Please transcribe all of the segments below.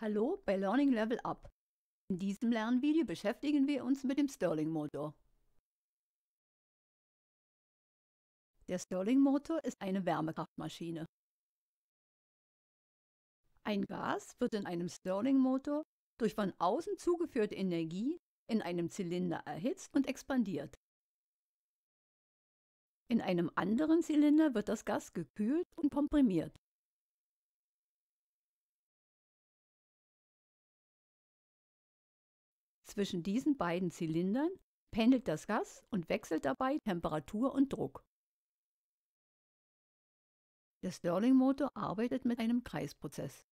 Hallo bei Learning Level Up. In diesem Lernvideo beschäftigen wir uns mit dem Stirling-Motor. Der Stirling-Motor ist eine Wärmekraftmaschine. Ein Gas wird in einem Stirling-Motor durch von außen zugeführte Energie in einem Zylinder erhitzt und expandiert. In einem anderen Zylinder wird das Gas gekühlt und komprimiert. Zwischen diesen beiden Zylindern pendelt das Gas und wechselt dabei Temperatur und Druck. Der Stirling-Motor arbeitet mit einem Kreisprozess.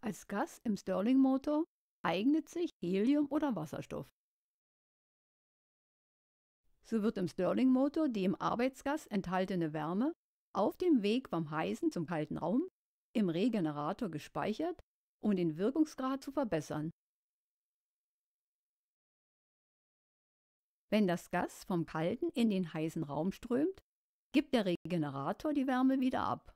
Als Gas im Stirling-Motor eignet sich Helium oder Wasserstoff. So wird im Stirling-Motor die im Arbeitsgas enthaltene Wärme auf dem Weg vom heißen zum kalten Raum im Regenerator gespeichert, um den Wirkungsgrad zu verbessern. Wenn das Gas vom kalten in den heißen Raum strömt, gibt der Regenerator die Wärme wieder ab.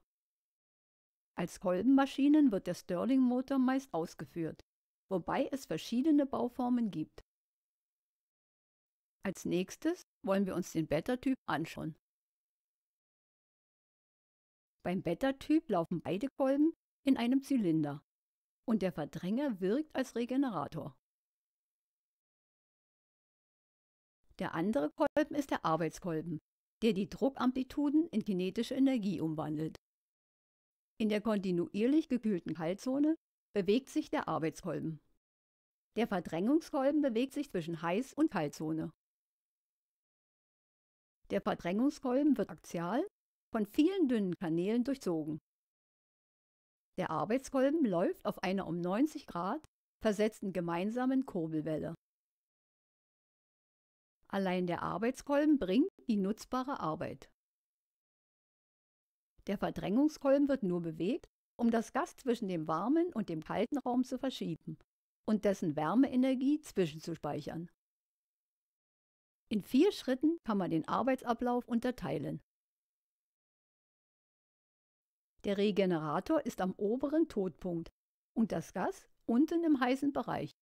Als Kolbenmaschinen wird der Stirling-Motor meist ausgeführt, wobei es verschiedene Bauformen gibt. Als nächstes wollen wir uns den Beta-Typ anschauen. Beim Beta-Typ laufen beide Kolben in einem Zylinder und der Verdränger wirkt als Regenerator. Der andere Kolben ist der Arbeitskolben, der die Druckamplituden in kinetische Energie umwandelt. In der kontinuierlich gekühlten Kaltzone bewegt sich der Arbeitskolben. Der Verdrängungskolben bewegt sich zwischen Heiß- und Kaltzone. Der Verdrängungskolben wird axial von vielen dünnen Kanälen durchzogen. Der Arbeitskolben läuft auf einer um 90 Grad versetzten gemeinsamen Kurbelwelle. Allein der Arbeitskolben bringt die nutzbare Arbeit. Der Verdrängungskolben wird nur bewegt, um das Gas zwischen dem warmen und dem kalten Raum zu verschieben und dessen Wärmeenergie zwischenzuspeichern. In vier Schritten kann man den Arbeitsablauf unterteilen. Der Regenerator ist am oberen Todpunkt und das Gas unten im heißen Bereich.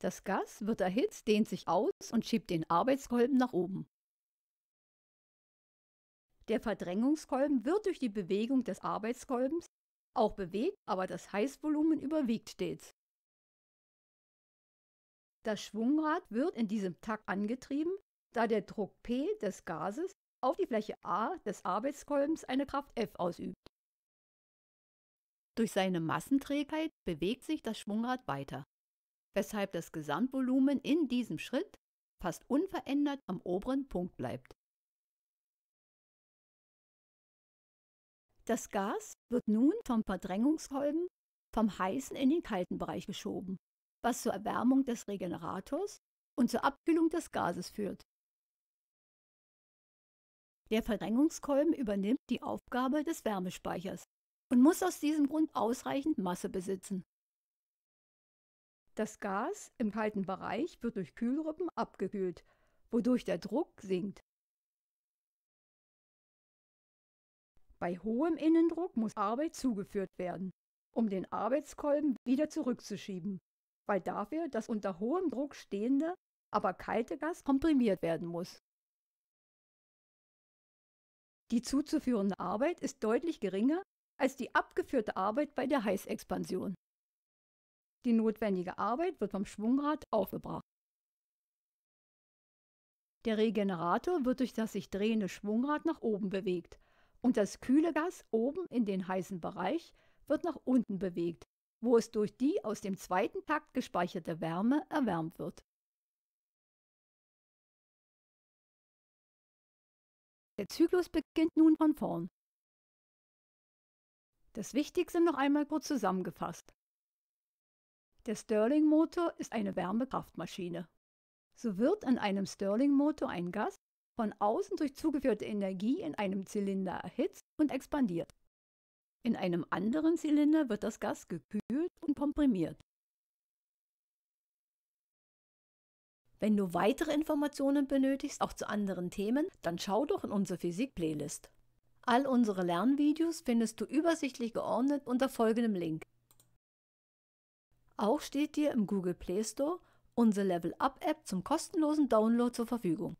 Das Gas wird erhitzt, dehnt sich aus und schiebt den Arbeitskolben nach oben. Der Verdrängungskolben wird durch die Bewegung des Arbeitskolbens auch bewegt, aber das Heißvolumen überwiegt stets. Das Schwungrad wird in diesem Takt angetrieben, da der Druck P des Gases auf die Fläche A des Arbeitskolbens eine Kraft F ausübt. Durch seine Massenträgheit bewegt sich das Schwungrad weiter, weshalb das Gesamtvolumen in diesem Schritt fast unverändert am oberen Punkt bleibt. Das Gas wird nun vom Verdrängungskolben vom heißen in den kalten Bereich geschoben was zur Erwärmung des Regenerators und zur Abkühlung des Gases führt. Der Verdrängungskolben übernimmt die Aufgabe des Wärmespeichers und muss aus diesem Grund ausreichend Masse besitzen. Das Gas im kalten Bereich wird durch Kühlrippen abgekühlt, wodurch der Druck sinkt. Bei hohem Innendruck muss Arbeit zugeführt werden, um den Arbeitskolben wieder zurückzuschieben weil dafür das unter hohem Druck stehende, aber kalte Gas komprimiert werden muss. Die zuzuführende Arbeit ist deutlich geringer als die abgeführte Arbeit bei der Heißexpansion. Die notwendige Arbeit wird vom Schwungrad aufgebracht. Der Regenerator wird durch das sich drehende Schwungrad nach oben bewegt und das kühle Gas oben in den heißen Bereich wird nach unten bewegt, wo es durch die aus dem zweiten Takt gespeicherte Wärme erwärmt wird. Der Zyklus beginnt nun von vorn. Das Wichtigste noch einmal kurz zusammengefasst. Der Stirling-Motor ist eine Wärmekraftmaschine. So wird an einem Stirling-Motor ein Gas von außen durch zugeführte Energie in einem Zylinder erhitzt und expandiert. In einem anderen Zylinder wird das Gas gekühlt und komprimiert. Wenn du weitere Informationen benötigst, auch zu anderen Themen, dann schau doch in unsere Physik-Playlist. All unsere Lernvideos findest du übersichtlich geordnet unter folgendem Link. Auch steht dir im Google Play Store unsere Level Up App zum kostenlosen Download zur Verfügung.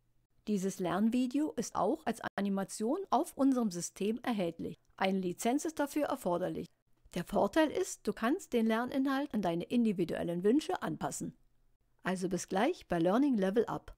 Dieses Lernvideo ist auch als Animation auf unserem System erhältlich. Eine Lizenz ist dafür erforderlich. Der Vorteil ist, du kannst den Lerninhalt an deine individuellen Wünsche anpassen. Also bis gleich bei Learning Level Up.